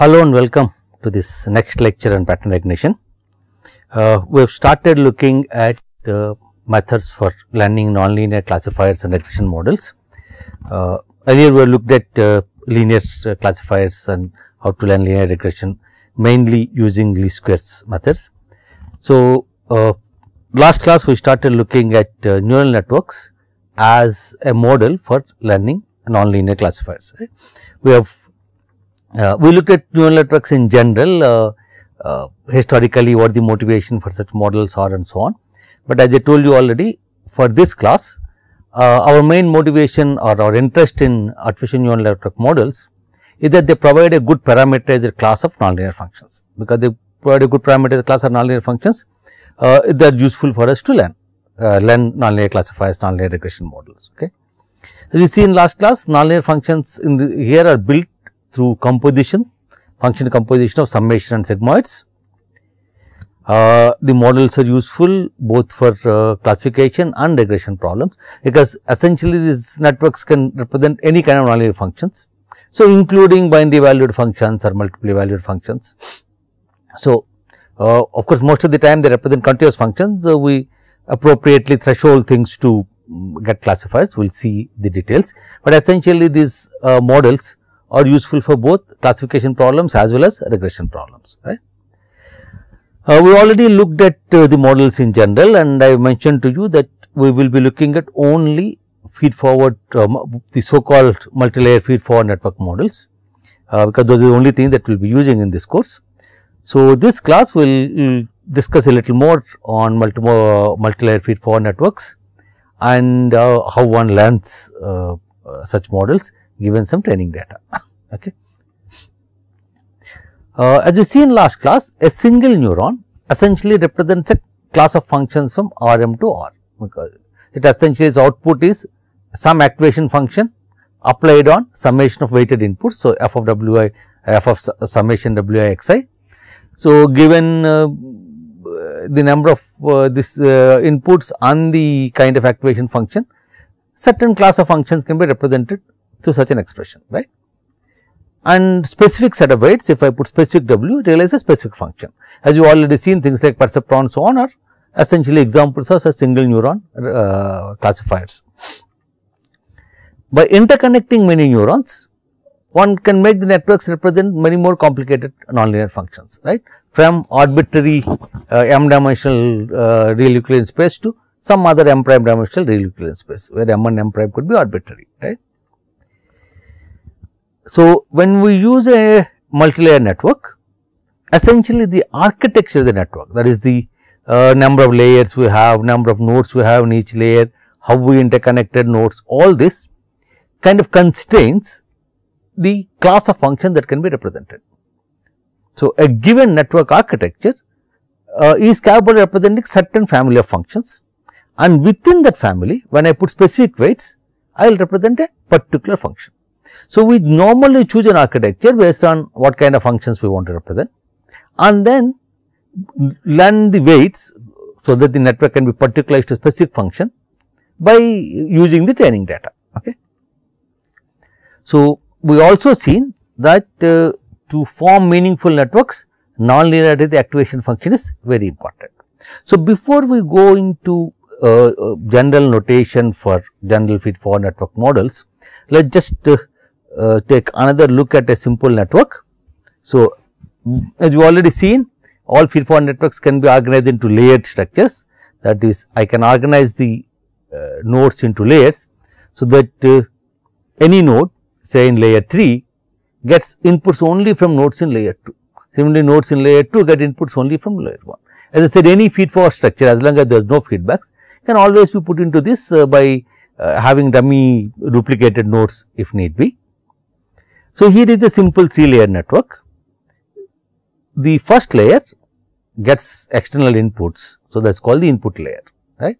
Hello and welcome to this next lecture on pattern recognition. Uh, we have started looking at uh, methods for learning nonlinear classifiers and regression models. Uh, earlier we looked at uh, linear uh, classifiers and how to learn linear regression mainly using least squares methods. So, uh, last class we started looking at neural networks as a model for learning nonlinear classifiers. Right? We have uh, we looked at neural networks in general, uh, uh, historically what the motivation for such models are and so on. But as I told you already for this class, our main motivation or our interest in artificial neural network models is that they provide a good parameterized class of nonlinear functions. Because they provide a good parameterized class of nonlinear functions, uh, they are useful for us to learn, uh, learn nonlinear classifiers, nonlinear regression models. Okay. As you see in last class, nonlinear functions in the, here are built through composition, function composition of summation and sigmoids. Uh, the models are useful both for uh, classification and regression problems because essentially these networks can represent any kind of nonlinear functions. So, including binary valued functions or multiply valued functions. So, uh, of course, most of the time they represent continuous functions. So, we appropriately threshold things to mm, get classifiers. We will see the details, but essentially these uh, models are useful for both classification problems as well as regression problems. Right? Uh, we already looked at uh, the models in general and I mentioned to you that we will be looking at only feed forward um, the so called multilayer feed forward network models uh, because those are the only thing that we will be using in this course. So, this class will will discuss a little more on multi uh, multilayer feed forward networks and uh, how one learns such models given some training data. okay. Uh, as you see in last class, a single neuron essentially represents a class of functions from Rm to R because it essentially its output is some activation function applied on summation of weighted inputs. So, f of wi f of summation wi xi. So, given uh, the number of uh, this uh, inputs on the kind of activation function, certain class of functions can be represented through such an expression, right. And specific set of weights, if I put specific W, it realizes a specific function. As you already seen, things like perceptron so on are essentially examples of a single neuron uh, classifiers. By interconnecting many neurons, one can make the networks represent many more complicated nonlinear functions, right, from arbitrary uh, m dimensional uh, real Euclidean space to some other m prime dimensional real Euclidean space, where m and m prime could be arbitrary, right. So, when we use a multilayer network, essentially the architecture of the network that is the uh, number of layers we have, number of nodes we have in each layer, how we interconnected nodes, all this kind of constrains the class of function that can be represented. So, a given network architecture uh, is capable of representing certain family of functions and within that family when I put specific weights, I will represent a particular function. So, we normally choose an architecture based on what kind of functions we want to represent and then learn the weights. So, that the network can be particularized to specific function by using the training data. Okay. So, we also seen that uh, to form meaningful networks nonlinearity of the activation function is very important. So, before we go into uh, uh, general notation for general feed forward network models, let us just uh, uh, take another look at a simple network. So, mm, as you already seen all feed forward networks can be organized into layered structures that is I can organize the uh, nodes into layers. So, that uh, any node say in layer 3 gets inputs only from nodes in layer 2. Similarly, nodes in layer 2 get inputs only from layer 1. As I said any feed forward structure as long as there is no feedbacks can always be put into this uh, by uh, having dummy duplicated nodes if need be. So, here is a simple 3 layer network. The first layer gets external inputs. So, that is called the input layer right.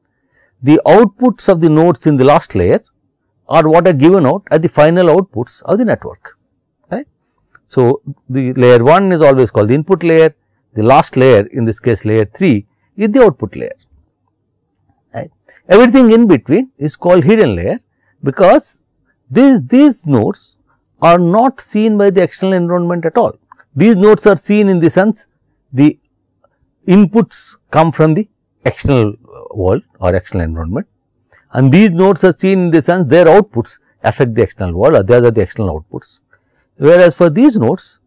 The outputs of the nodes in the last layer are what are given out as the final outputs of the network right. So, the layer 1 is always called the input layer, the last layer in this case layer 3 is the output layer right. Everything in between is called hidden layer because these, these nodes are not seen by the external environment at all. These nodes are seen in the sense the inputs come from the external uh, world or external environment and these nodes are seen in the sense their outputs affect the external world or they are the external outputs. Whereas, for these nodes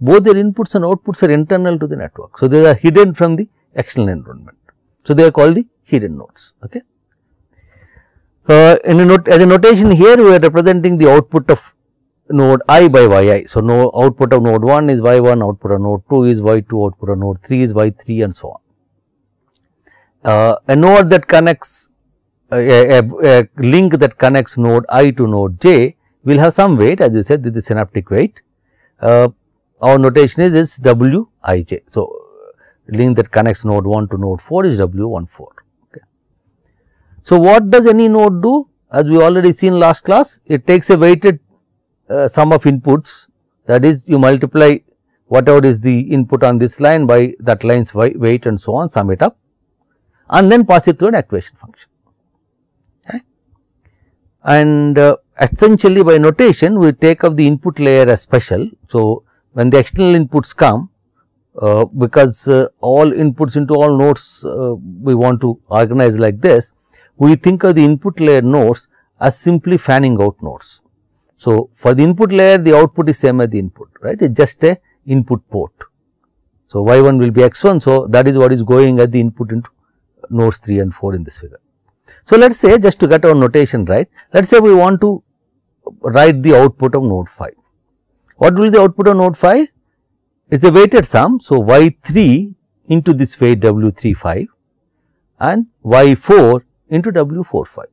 both their inputs and outputs are internal to the network. So, they are hidden from the external environment. So, they are called the hidden nodes. Okay. Uh, in a as a notation here we are representing the output of node i by yi. So, no output of node 1 is y1, output of node 2 is y2, output of node 3 is y3 and so on. Uh, a node that connects uh, a, a, a, link that connects node i to node j will have some weight as you said this is synaptic weight. Uh, our notation is, is w i j. So, link that connects node 1 to node 4 is w 1 4. Okay. So, what does any node do? As we already seen last class, it takes a weighted uh, sum of inputs that is you multiply whatever is the input on this line by that line's weight and so on sum it up and then pass it through an activation function. Okay. And uh, essentially by notation we take up the input layer as special. So, when the external inputs come uh, because uh, all inputs into all nodes uh, we want to organize like this, we think of the input layer nodes as simply fanning out nodes. So, for the input layer the output is same as the input right it is just a input port. So, y 1 will be x 1. So, that is what is going at the input into nodes 3 and 4 in this figure. So, let us say just to get our notation right let us say we want to write the output of node 5. What will be the output of node 5? It is a weighted sum. So, y 3 into this weight w 3 5 and y 4 into w 4 5.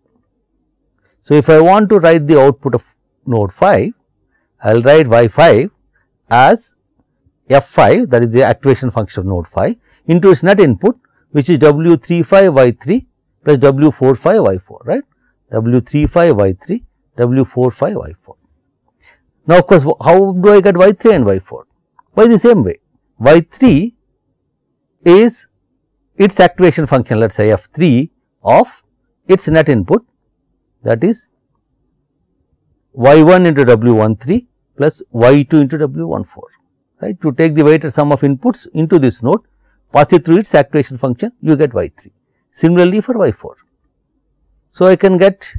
So, if I want to write the output of node 5, I will write y 5 as f 5 that is the activation function of node 5 into its net input which is w 3 5 y 3 plus w 4 5 y 4 right w 3 5 y 3 w 4 5 y 4. Now, of course, how do I get y 3 and y 4? By the same way y 3 is its activation function let us say f 3 of its net input that is y1 into w13 plus y2 into w14 right to take the weighted sum of inputs into this node pass it through its activation function you get y3 similarly for y4 so i can get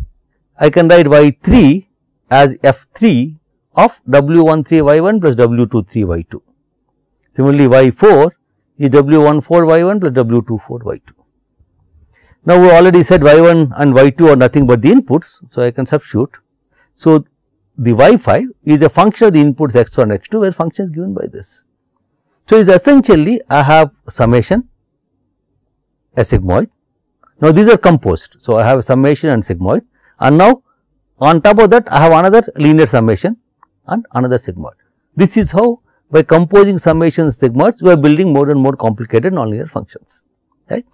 i can write y3 as f3 of w13 y1 plus w23 y2 similarly y4 is w14 y1 plus w24 y2 now we already said y1 and y2 are nothing but the inputs so i can substitute so, the y5 is a function of the inputs x1 x2 where function is given by this. So, it is essentially I have summation a sigmoid. Now, these are composed. So, I have summation and sigmoid and now on top of that I have another linear summation and another sigmoid. This is how by composing summations sigmoids we are building more and more complicated nonlinear functions. Right?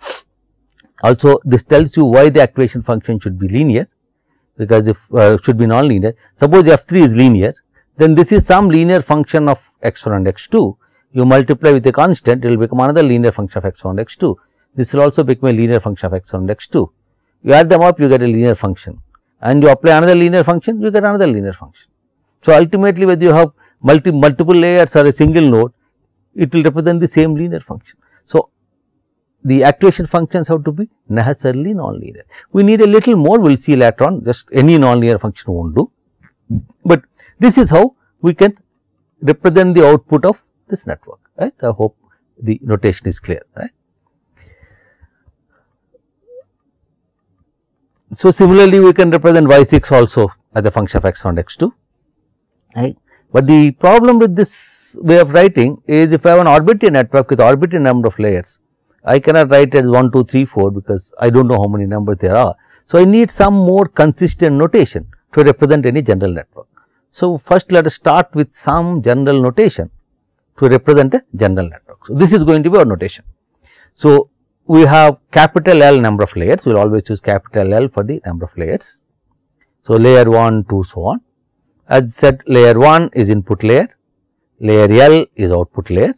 Also this tells you why the activation function should be linear because if uh, should be non-linear. Suppose f 3 is linear then this is some linear function of x 1 and x 2 you multiply with a constant it will become another linear function of x 1 and x 2. This will also become a linear function of x 1 and x 2. You add them up you get a linear function and you apply another linear function you get another linear function. So, ultimately whether you have multi multiple layers or a single node it will represent the same linear function. So, the actuation functions have to be necessarily nonlinear. We need a little more, we will see later on just any nonlinear function won't do, but this is how we can represent the output of this network, right. I hope the notation is clear, right. So, similarly, we can represent y 6 also as a function of x 1 x 2 right. But the problem with this way of writing is if I have an arbitrary network with arbitrary number of layers, I cannot write as 1, 2, 3, 4 because I do not know how many numbers there are. So, I need some more consistent notation to represent any general network. So, first let us start with some general notation to represent a general network. So, this is going to be our notation. So, we have capital L number of layers, we will always choose capital L for the number of layers. So, layer 1, 2, so on. As said, layer 1 is input layer, layer L is output layer,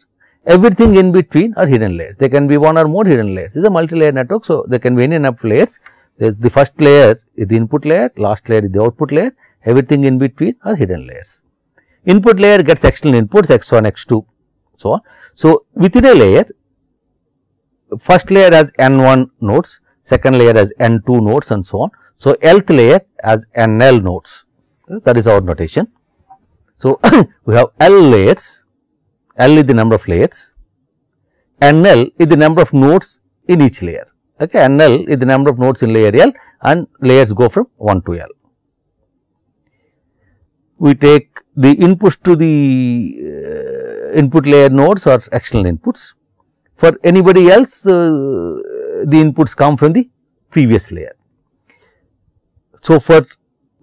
everything in between are hidden layers. They can be one or more hidden layers. This is a multi-layer network. So, there can be any enough layers. There's the first layer is the input layer, last layer is the output layer, everything in between are hidden layers. Input layer gets external inputs x1, x2, so on. So, within a layer, first layer has n1 nodes, second layer has n2 nodes and so on. So, lth layer has nl nodes, that is our notation. So, we have l layers L is the number of layers and L is the number of nodes in each layer okay, and L is the number of nodes in layer L and layers go from 1 to L. We take the inputs to the uh, input layer nodes or external inputs. For anybody else, uh, the inputs come from the previous layer. So, for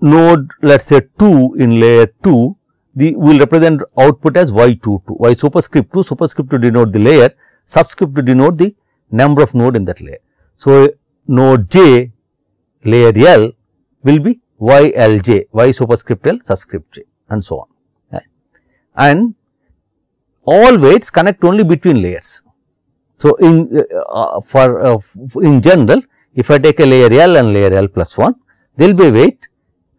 node let us say 2 in layer 2, the we will represent output as y22, y superscript 2, superscript to denote the layer, subscript to denote the number of node in that layer. So, node j layer L will be y L j, y superscript L subscript j and so on. Right. And all weights connect only between layers. So, in uh, uh for uh, in general if I take a layer L and layer L plus 1, there will be a weight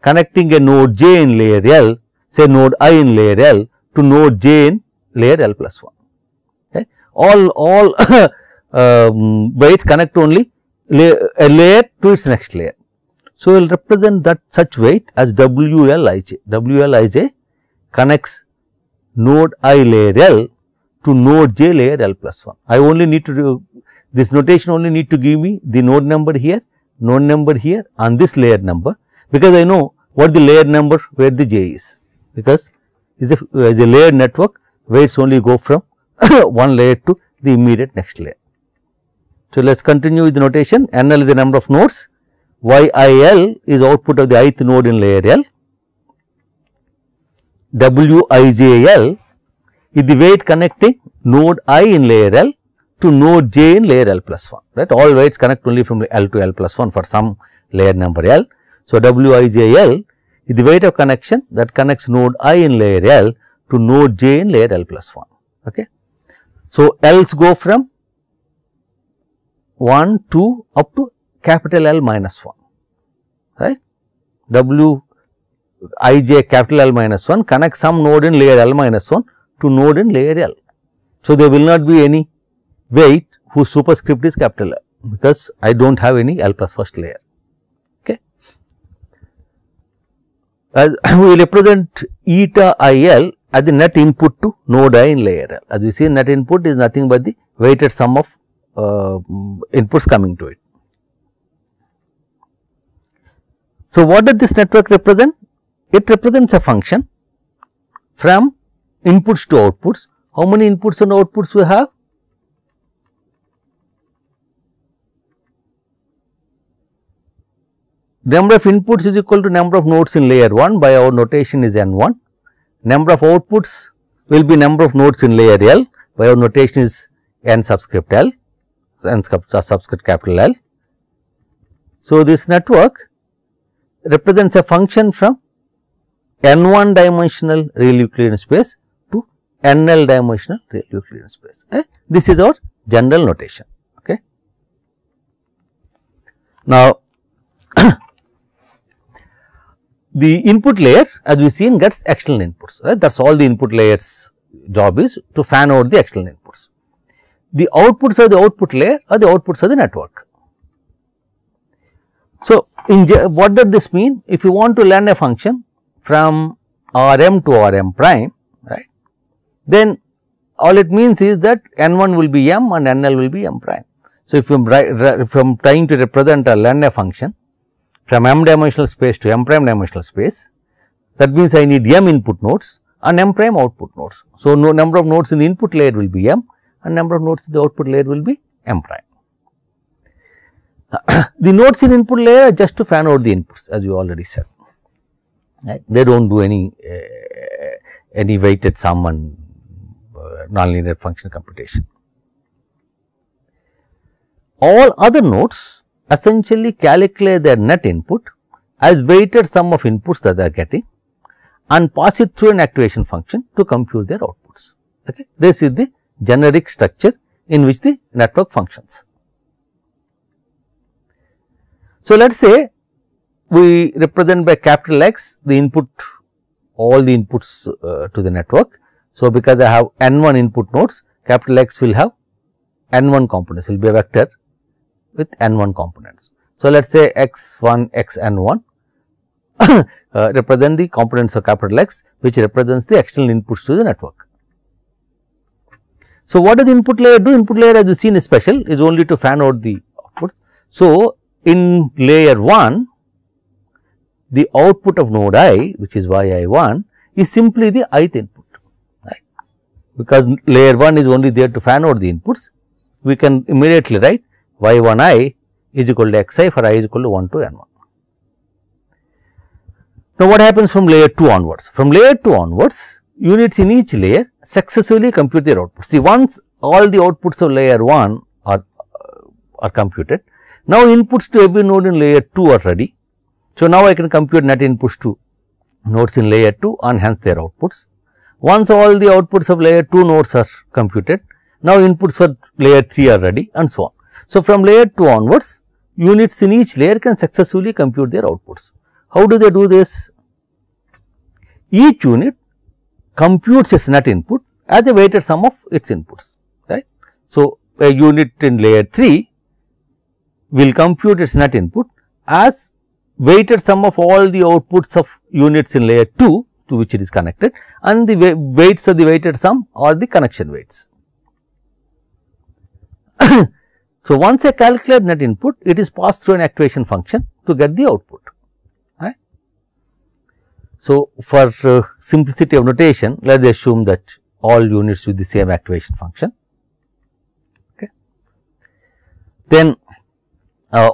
connecting a node j in layer L say node i in layer L to node j in layer L plus 1. Okay. All, all um, weights connect only a layer to its next layer. So, we will represent that such weight as WLij. WLij connects node i layer L to node j layer L plus 1. I only need to this notation only need to give me the node number here, node number here and this layer number because I know what the layer number where the j is because is a, is a layered network weights only go from one layer to the immediate next layer. So, let us continue with the notation NL is the number of nodes, YIL is output of the ith node in layer L, WIJL is the weight connecting node i in layer L to node j in layer L plus 1 right all weights connect only from L to L plus 1 for some layer number L. So, WIJL the weight of connection that connects node i in layer L to node j in layer L plus 1. Okay. So, L's go from 1, 2 up to capital L minus 1, right. W i j capital L minus 1 connects some node in layer L minus 1 to node in layer L. So, there will not be any weight whose superscript is capital L because I do not have any L plus first layer. as we will represent eta IL as the net input to node I in layer L. As we see net input is nothing but the weighted sum of uh, inputs coming to it. So, what does this network represent? It represents a function from inputs to outputs. How many inputs and outputs we have? Number of inputs is equal to number of nodes in layer 1 by our notation is N1. Number of outputs will be number of nodes in layer L by our notation is N subscript L, N subscript capital L. So, this network represents a function from N1 dimensional real Euclidean space to NL dimensional real Euclidean space. Eh? This is our general notation. Okay. Now, the input layer as we seen gets external inputs right that is all the input layers job is to fan out the external inputs. The outputs of the output layer are the outputs of the network. So, in what does this mean if you want to learn a function from Rm to Rm prime right then all it means is that n1 will be m and nl will be m prime. So, if you am trying to represent a learn a function from m dimensional space to m prime dimensional space. That means, I need m input nodes and m prime output nodes. So, no number of nodes in the input layer will be m and number of nodes in the output layer will be m prime. the nodes in input layer are just to fan out the inputs as you already said. Right. They do not do any uh, any weighted sum and uh, nonlinear function computation. All other nodes essentially calculate their net input as weighted sum of inputs that they are getting and pass it through an activation function to compute their outputs. Okay. This is the generic structure in which the network functions. So, let us say we represent by capital X the input all the inputs uh, to the network. So, because I have n 1 input nodes capital X will have n 1 components will be a vector with n 1 components. So, let us say x 1 x n 1 uh, represent the components of capital X which represents the external inputs to the network. So, what does input layer do? Input layer as you seen is special is only to fan out the outputs. So, in layer 1 the output of node i which is y i 1 is simply the ith input right because layer 1 is only there to fan out the inputs we can immediately write y 1 i is equal to x i for i is equal to 1 to n 1. Now, what happens from layer 2 onwards? From layer 2 onwards, units in each layer successively compute their outputs. See, once all the outputs of layer 1 are, uh, are computed, now inputs to every node in layer 2 are ready. So, now I can compute net inputs to nodes in layer 2 and hence their outputs. Once all the outputs of layer 2 nodes are computed, now inputs for layer 3 are ready and so on. So, from layer 2 onwards units in each layer can successfully compute their outputs. How do they do this? Each unit computes its net input as a weighted sum of its inputs right. So, a unit in layer 3 will compute its net input as weighted sum of all the outputs of units in layer 2 to which it is connected and the weights of the weighted sum or the connection weights. So, once I calculate net input, it is passed through an actuation function to get the output. So, for uh, simplicity of notation, let us assume that all units use the same actuation function. Okay. Then, uh,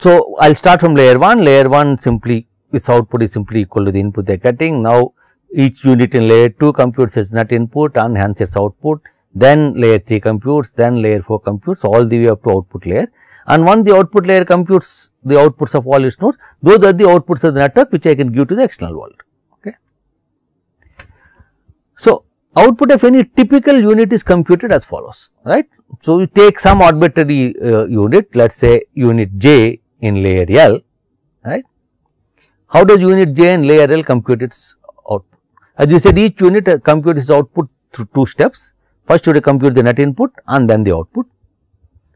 so I will start from layer 1, layer 1 simply its output is simply equal to the input they are getting. Now, each unit in layer 2 computes its net input and hence its output then layer 3 computes, then layer 4 computes all the way up to output layer and once the output layer computes the outputs of all its nodes, those are the outputs of the network which I can give to the external world. Okay. So, output of any typical unit is computed as follows, right. So, you take some arbitrary uh, unit, let us say unit j in layer L, right. How does unit j in layer L compute its output? As you said, each unit uh, computes its output through two steps. First you have to compute the net input and then the output.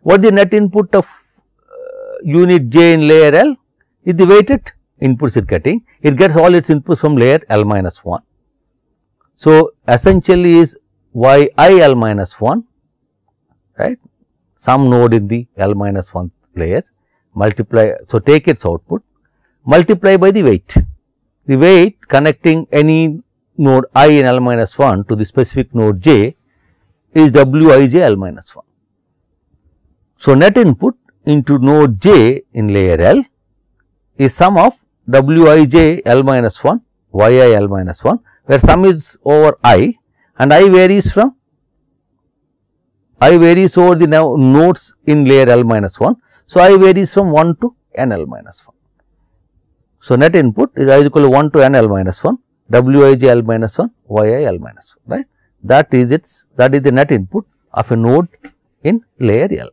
What the net input of uh, unit j in layer L is the weighted inputs it getting, it gets all its inputs from layer L minus 1. So, essentially is y i L minus 1 right some node in the L minus 1 layer multiply. So, take its output multiply by the weight. The weight connecting any node i in L minus 1 to the specific node j is Wijl minus minus 1. So, net input into node j in layer L is sum of Wijl minus minus 1, yil minus minus 1 where sum is over i and i varies from i varies over the nodes in layer L minus 1. So, i varies from 1 to n L minus 1. So, net input is i is equal to 1 to n L minus 1, Wijl minus minus 1, yil minus minus 1 right that is its that is the net input of a node in layer L.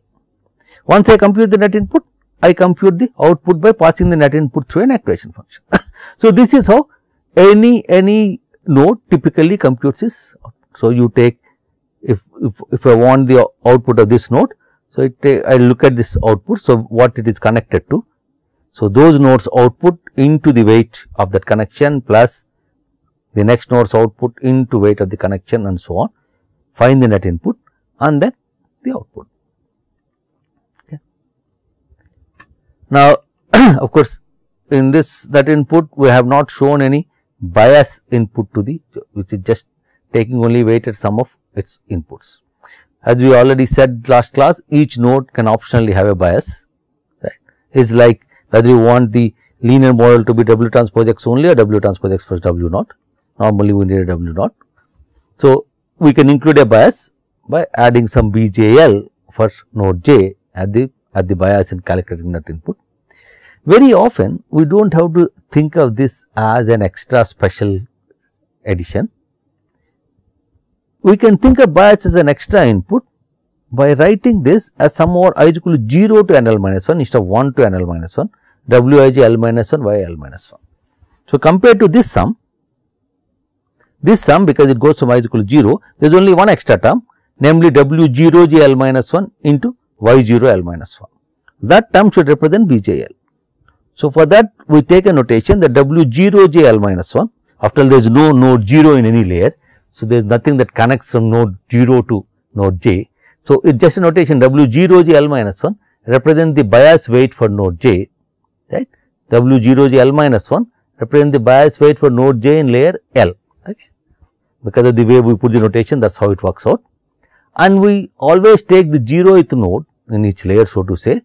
Once I compute the net input, I compute the output by passing the net input through an activation function. so, this is how any any node typically computes this. So, you take if, if, if I want the output of this node, so it I look at this output. So, what it is connected to. So, those nodes output into the weight of that connection plus the next node's output into weight of the connection and so on, find the net input and then the output. Okay. Now, of course, in this that input we have not shown any bias input to the which is just taking only weighted sum of its inputs. As we already said last class each node can optionally have a bias right like whether you want the linear model to be W transpose x only or W transpose x plus W naught normally we need a W naught. So, we can include a bias by adding some BJL for node J at the at the bias and calculating that input. Very often we do not have to think of this as an extra special addition. We can think of bias as an extra input by writing this as sum over i is equal to 0 to n l minus 1 instead of 1 to n l minus 1 w i j l minus 1 y l minus 1. So, compared to this sum this sum because it goes from y is equal to 0, there is only one extra term namely w 0 j l minus 1 into y 0 l minus 1. That term should represent b j l. So, for that we take a notation that w 0 j l minus 1 after all there is no node 0 in any layer. So, there is nothing that connects from node 0 to node j. So, it is just a notation w 0 j l minus 1 represent the bias weight for node j right w 0 j l minus 1 represent the bias weight for node j in layer L because of the way we put the notation that is how it works out. And we always take the 0th node in each layer so to say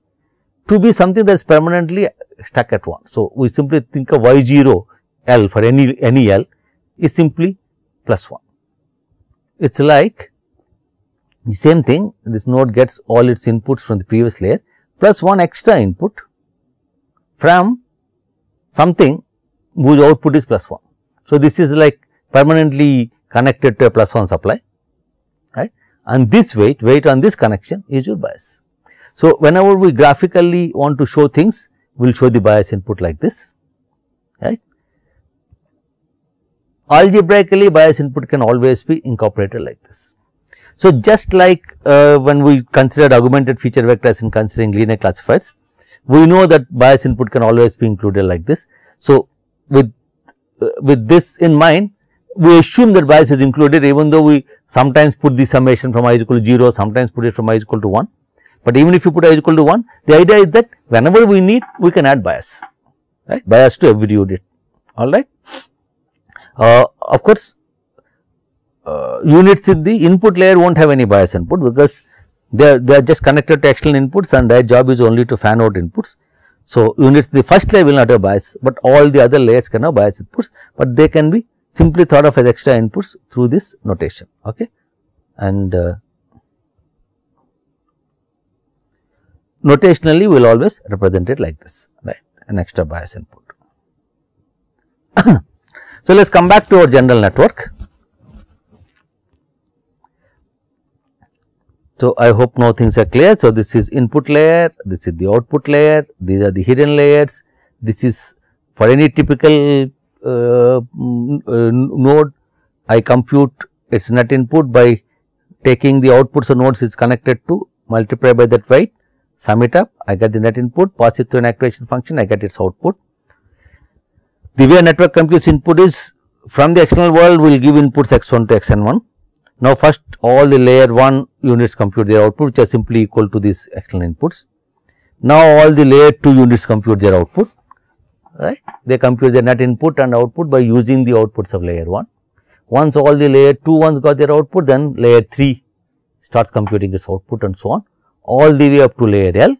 to be something that is permanently stuck at 1. So, we simply think of y 0 L for any, any L is simply plus 1. It is like the same thing this node gets all its inputs from the previous layer plus one extra input from something whose output is plus 1. So, this is like permanently connected to a plus 1 supply right and this weight weight on this connection is your bias. So, whenever we graphically want to show things we will show the bias input like this right. Algebraically bias input can always be incorporated like this. So, just like uh, when we considered augmented feature vectors in considering linear classifiers, we know that bias input can always be included like this. So, with uh, with this in mind we assume that bias is included even though we sometimes put the summation from i is equal to 0, sometimes put it from i is equal to 1. But even if you put i is equal to 1, the idea is that whenever we need, we can add bias, right, bias to every unit, all right. Uh, of course, uh, units in the input layer won't have any bias input because they are, they are just connected to external inputs and their job is only to fan out inputs. So, units the first layer will not have bias, but all the other layers can have bias inputs, but they can be simply thought of as extra inputs through this notation okay and uh, notationally we will always represent it like this right an extra bias input. so, let us come back to our general network. So, I hope now things are clear. So, this is input layer, this is the output layer, these are the hidden layers, this is for any typical uh, uh, node, I compute its net input by taking the outputs of nodes is connected to multiply by that weight, sum it up, I get the net input, pass it through an activation function, I get its output. The way a network computes input is from the external world we will give inputs x1 to xn1. Now, first all the layer 1 units compute their output which are simply equal to these external inputs. Now, all the layer 2 units compute their output right. They compute their net input and output by using the outputs of layer 1. Once all the layer 2 ones got their output, then layer 3 starts computing its output and so on all the way up to layer L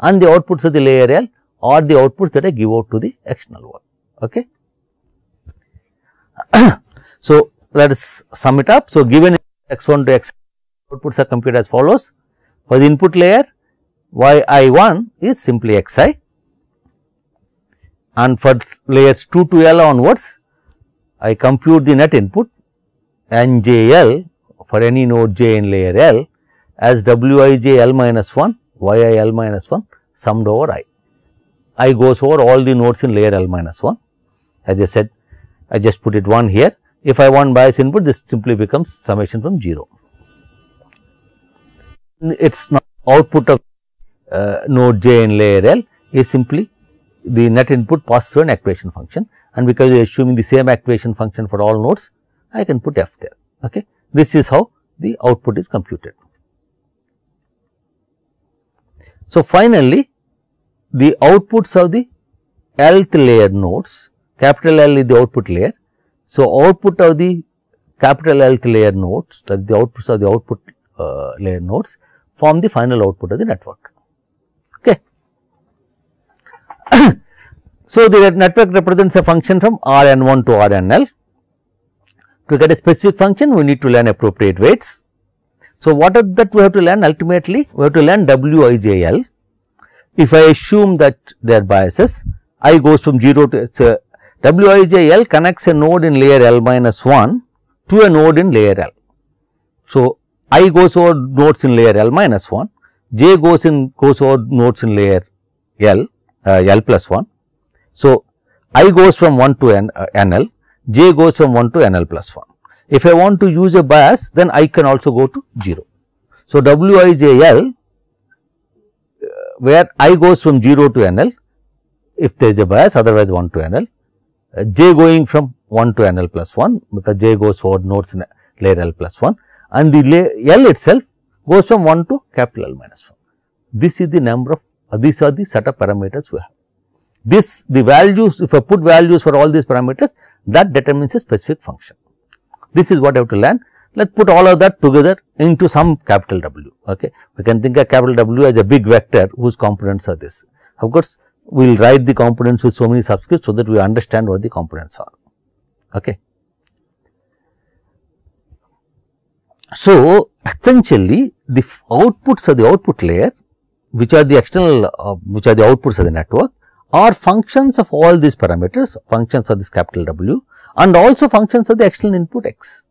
and the outputs of the layer L are the outputs that I give out to the external world. Okay. so, let us sum it up. So, given x1 to x outputs are computed as follows. For the input layer, yi1 is simply xi and for layers 2 to L onwards I compute the net input njl for any node j in layer L as W i minus 1 yi L minus 1 summed over i. i goes over all the nodes in layer L minus 1 as I said I just put it 1 here if I want bias input this simply becomes summation from 0. It is not output of uh, node j in layer L is simply the net input pass through an activation function and because you are assuming the same activation function for all nodes, I can put f there. Okay. This is how the output is computed. So, finally, the outputs of the lth layer nodes, capital L is the output layer. So, output of the capital Lth layer nodes that the outputs of the output uh, layer nodes form the final output of the network. So, the network represents a function from R n 1 to R n l. To get a specific function, we need to learn appropriate weights. So, what are that we have to learn ultimately? We have to learn W i j l. If I assume that they are biases, i goes from 0 to so W i j l connects a node in layer l minus 1 to a node in layer l. So, i goes over nodes in layer l minus 1, j goes in goes over nodes in layer l, uh, l plus 1 so, i goes from 1 to n, uh, nl, j goes from 1 to nl plus 1. If I want to use a bias, then i can also go to 0. So, wijl uh, where i goes from 0 to nl if there is a bias otherwise 1 to nl, uh, j going from 1 to nl plus 1 because j goes forward nodes in layer l plus 1 and the l itself goes from 1 to capital L minus 1. This is the number of uh, these are the set of parameters we have this the values if I put values for all these parameters that determines a specific function. This is what I have to learn. Let us put all of that together into some capital W. Okay. We can think of capital W as a big vector whose components are this. Of course, we will write the components with so many subscripts so that we understand what the components are. Okay. So, essentially the outputs are the output layer which are the external uh, which are the outputs of the network are functions of all these parameters, functions of this capital W and also functions of the external input X.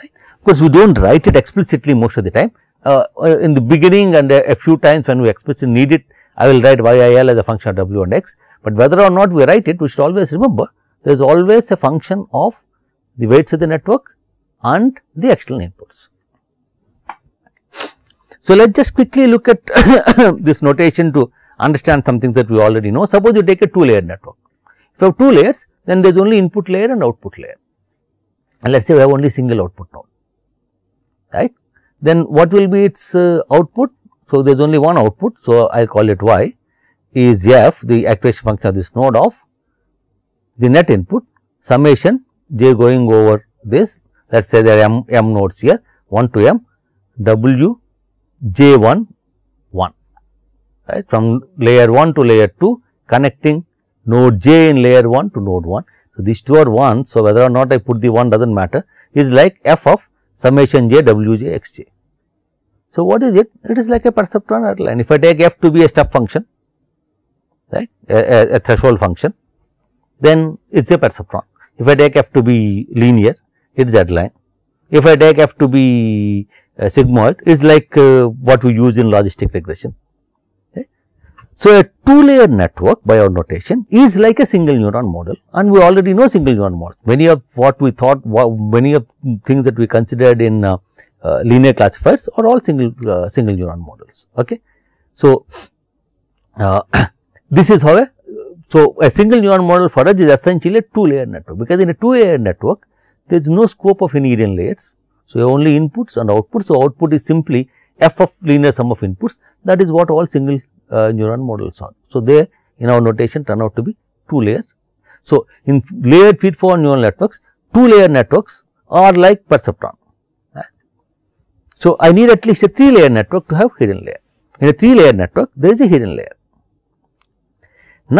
Right? Of course, we do not write it explicitly most of the time. Uh, uh, in the beginning and a, a, few times when we explicitly need it, I will write YIL as a function of W and X, but whether or not we write it, we should always remember there is always a function of the weights of the network and the external inputs. So, let us just quickly look at this notation to understand something that we already know. Suppose you take a two layer network. If you have two layers, then there is only input layer and output layer. And let us say we have only single output node, right. Then what will be its uh, output? So, there is only one output. So, I will call it y is f the activation function of this node of the net input summation j going over this let us say there are m, m nodes here 1 to m w j 1 right, from layer 1 to layer 2 connecting node j in layer 1 to node 1. So, these two are 1. So, whether or not I put the 1 does not matter is like f of summation j w j x j. So, what is it? It is like a perceptron or line. If I take f to be a step function right a, a, a threshold function then it is a perceptron. If I take f to be linear it is that line. If I take f to be uh, sigmoid is like uh, what we use in logistic regression. So, a two layer network by our notation is like a single neuron model and we already know single neuron models. Many of what we thought, many of things that we considered in uh, uh, linear classifiers are all single, uh, single neuron models. Okay. So, uh, this is how a, so a single neuron model for us is essentially a two layer network because in a two layer network there is no scope of inherent layers. So, you only inputs and outputs. So, output is simply f of linear sum of inputs that is what all single uh, neuron models on. So, they in our notation turn out to be 2 layer. So, in layered feed forward neural networks, 2 layer networks are like perceptron. So, I need at least a 3 layer network to have hidden layer. In a 3 layer network, there is a hidden layer.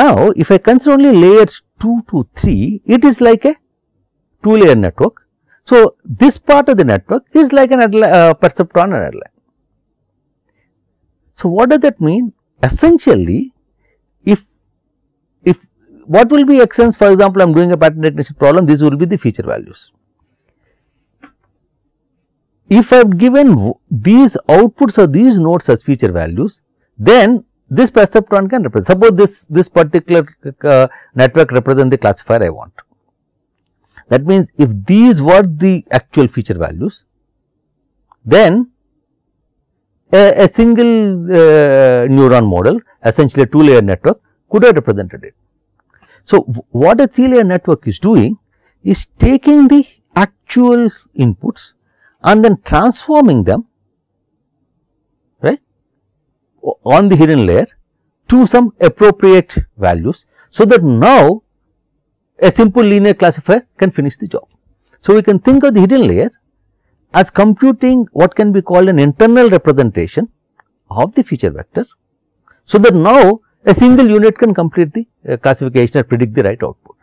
Now, if I consider only layers 2 to 3, it is like a 2 layer network. So, this part of the network is like an uh, perceptron and So, what does that mean? essentially if if what will be x n for example I am doing a pattern recognition problem these will be the feature values. If I have given these outputs or these nodes as feature values then this perceptron can represent suppose this this particular uh, network represent the classifier I want. That means if these were the actual feature values then a, a single uh, neuron model essentially a two layer network could have represented it. So, what a three layer network is doing is taking the actual inputs and then transforming them right on the hidden layer to some appropriate values. So, that now a simple linear classifier can finish the job. So, we can think of the hidden layer as computing what can be called an internal representation of the feature vector. So, that now a single unit can complete the uh, classification or predict the right output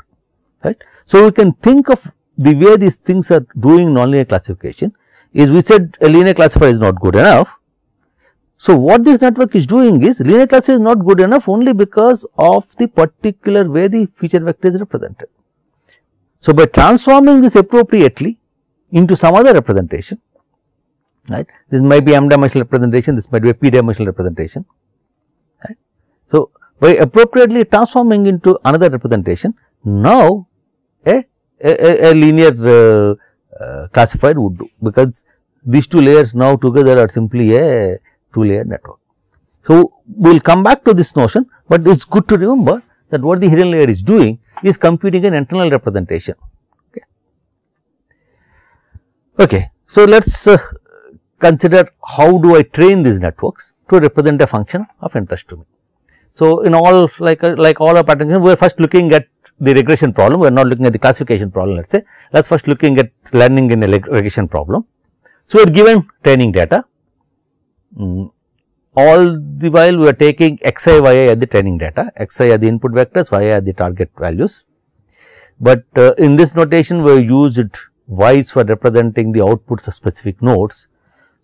right. So, we can think of the way these things are doing nonlinear classification is we said a linear classifier is not good enough. So, what this network is doing is linear classifier is not good enough only because of the particular way the feature vector is represented. So, by transforming this appropriately into some other representation right this might be m dimensional representation this might be a p dimensional representation right so by appropriately transforming into another representation now a a, a, linear uh, uh, classifier would do because these two layers now together are simply a two layer network. So, we will come back to this notion, but it is good to remember that what the hidden layer is doing is computing an internal representation Okay. So, let us uh, consider how do I train these networks to represent a function of interest to me. So, in all like uh, like all our patterns, we are first looking at the regression problem, we are not looking at the classification problem let us say, let us first looking at learning in a regression problem. So, we are given training data, mm, all the while we are taking x i, y i as the training data, x i are the input vectors, y i are the target values. But uh, in this notation, we have used Y's for representing the outputs of specific nodes.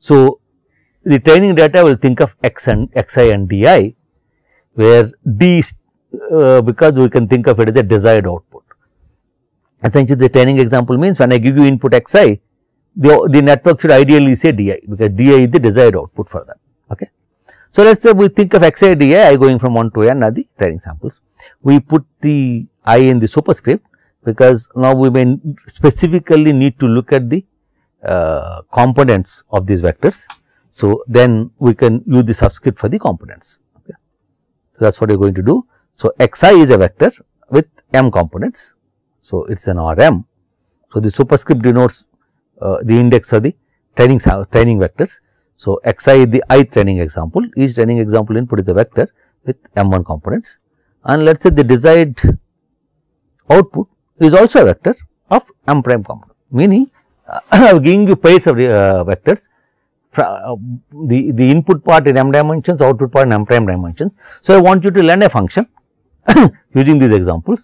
So, the training data will think of X and Xi and Di, where D uh, because we can think of it as a desired output. Essentially, the training example means when I give you input Xi, the, the network should ideally say Di because Di is the desired output for that. Okay. So, let us say we think of Xi Di I going from 1 to n are the training samples. We put the I in the superscript because now we may specifically need to look at the uh, components of these vectors. So, then we can use the subscript for the components. Okay. So, that is what we are going to do. So, xi is a vector with m components. So, it is an Rm. So, the superscript denotes uh, the index of the training, training vectors. So, xi is the i training example. Each training example input is a vector with m1 components and let us say the desired output is also a vector of m prime component meaning uh, giving you pairs of uh, vectors uh, the, the input part in m dimensions output part in m prime dimensions. So, I want you to learn a function using these examples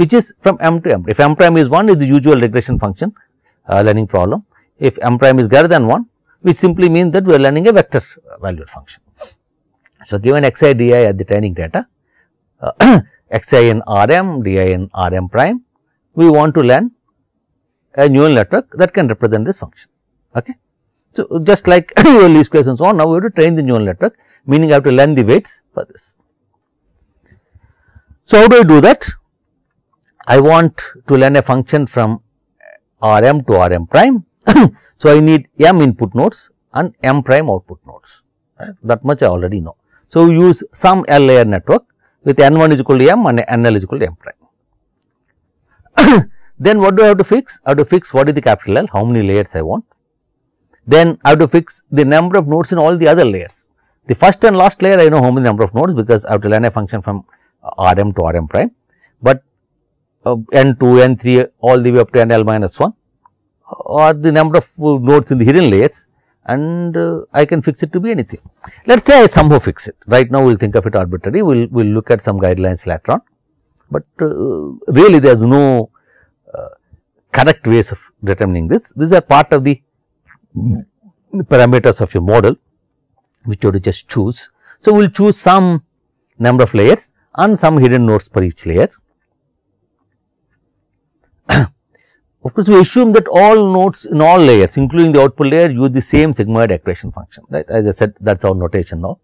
which is from m to m. If m prime is 1 is the usual regression function uh, learning problem. If m prime is greater than 1 which simply means that we are learning a vector uh, valued function. So, given xi di at the training data uh, xi in rm di in rm prime we want to learn a neural network that can represent this function. Okay. So, just like your least squares and so on, now we have to train the neural network, meaning I have to learn the weights for this. So, how do I do that? I want to learn a function from Rm to Rm prime. so, I need m input nodes and m prime output nodes, right? Eh? that much I already know. So, we use some L layer network with n1 is equal to m and nl is equal to m prime. then what do I have to fix? I have to fix what is the capital L, how many layers I want. Then I have to fix the number of nodes in all the other layers. The first and last layer I know how many number of nodes because I have to learn a function from Rm to Rm prime, but uh, n2, n3 all the way up to n l minus 1 or the number of uh, nodes in the hidden layers and uh, I can fix it to be anything. Let us say I somehow fix it. Right now, we will think of it arbitrary. We will we'll look at some guidelines later on but uh, really there is no uh, correct ways of determining this. These are part of the parameters of your model which you have to just choose. So, we will choose some number of layers and some hidden nodes per each layer. of course, we assume that all nodes in all layers including the output layer use the same sigmoid activation function right as I said that is our notation now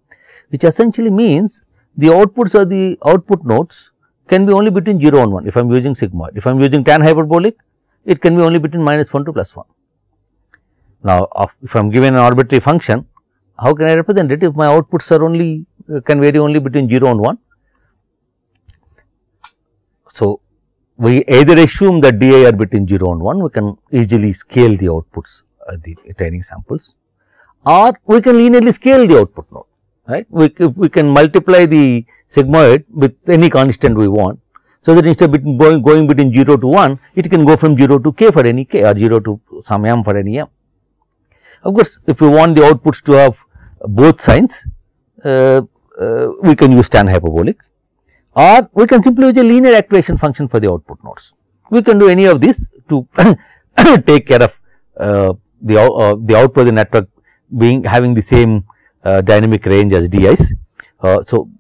which essentially means the outputs are the output nodes can be only between 0 and 1 if I am using sigmoid. If I am using tan hyperbolic, it can be only between minus 1 to plus 1. Now, if I am given an arbitrary function, how can I represent it if my outputs are only uh, can vary only between 0 and 1? So, we either assume that di are between 0 and 1, we can easily scale the outputs, uh, the training samples or we can linearly scale the output node right. We, we can multiply the sigmoid with any constant we want. So, that instead of going, going between 0 to 1, it can go from 0 to k for any k or 0 to some m for any m. Of course, if we want the outputs to have both signs, uh, uh, we can use tan hyperbolic or we can simply use a linear activation function for the output nodes. We can do any of this to take care of uh, the, uh, the output of the network being having the same uh, dynamic range as DIs. Uh, so,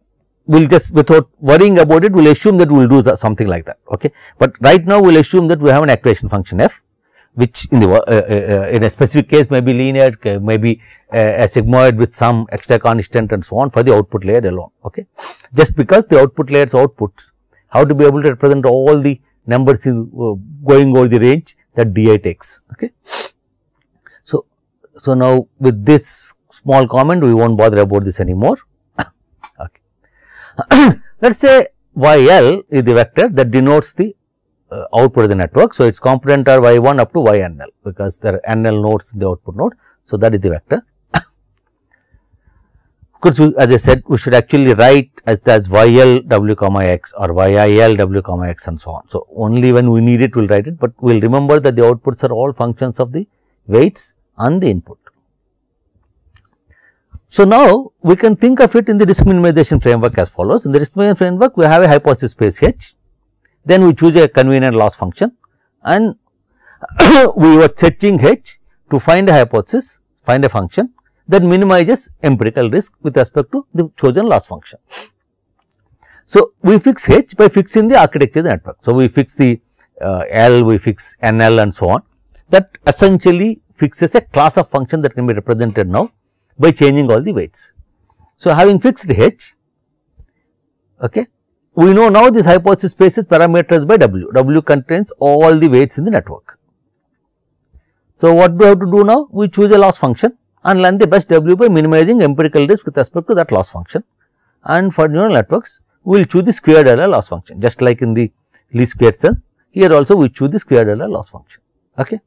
we will just without worrying about it, we will assume that we will do something like that. Okay. But right now, we will assume that we have an actuation function f which in the uh, uh, uh in a specific case may be linear, may be uh, a sigmoid with some extra constant and so on for the output layer alone. Okay. Just because the output layer's outputs, how to be able to represent all the numbers in, going over the range that di takes. Okay. So, so now with this small comment, we will not bother about this anymore. okay. Let us say y l is the vector that denotes the uh, output of the network. So, its component are y 1 up to y n l because there are n l nodes in the output node. So, that is the vector. of course, as I said we should actually write as, yl w comma x or yil w comma x and so on. So, only when we need it we will write it, but we will remember that the outputs are all functions of the weights and the input. So, now we can think of it in the risk minimization framework as follows. In the risk minimization framework, we have a hypothesis space H, then we choose a convenient loss function and we were searching H to find a hypothesis, find a function that minimizes empirical risk with respect to the chosen loss function. So, we fix H by fixing the architecture of the network. So, we fix the uh, L, we fix NL and so on that essentially fixes a class of function that can be represented now by changing all the weights. So, having fixed h, okay, we know now this hypothesis space is parameterized by w, w contains all the weights in the network. So, what do we have to do now? We choose a loss function and learn the best w by minimizing empirical risk with respect to that loss function and for neural networks we will choose the squared error loss function just like in the least squared sense here also we choose the squared error loss function. Okay.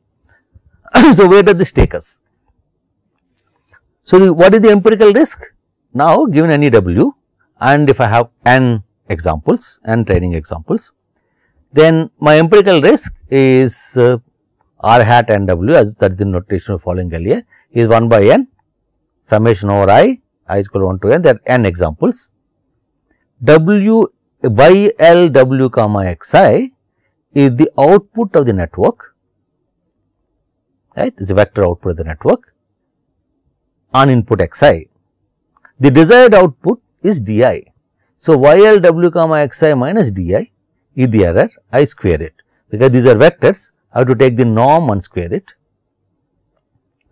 so, where does this take us? So, the, what is the empirical risk? Now, given any W and if I have n examples and training examples, then my empirical risk is uh, r hat n w as that is the notation of following earlier is 1 by n summation over i i is equal to 1 to n are n examples w y l w comma x i is the output of the network right is the vector output of the network on input xi. The desired output is di. So, ylw comma xi minus di is the error I square it because these are vectors I have to take the norm and square it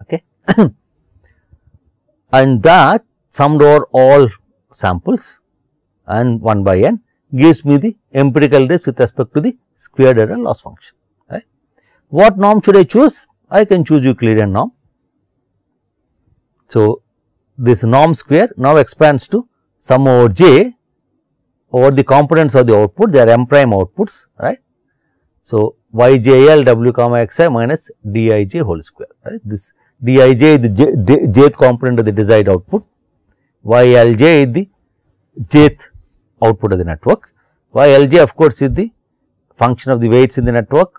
okay and that summed over all samples and 1 by n gives me the empirical risk with respect to the squared error loss function. Right. What norm should I choose? I can choose Euclidean norm so, this norm square now expands to sum over j over the components of the output they are m prime outputs right. So, y j l w comma x i minus d i j whole square right this d i j is the j, jth component of the desired output y l j is the jth output of the network y l j of course is the function of the weights in the network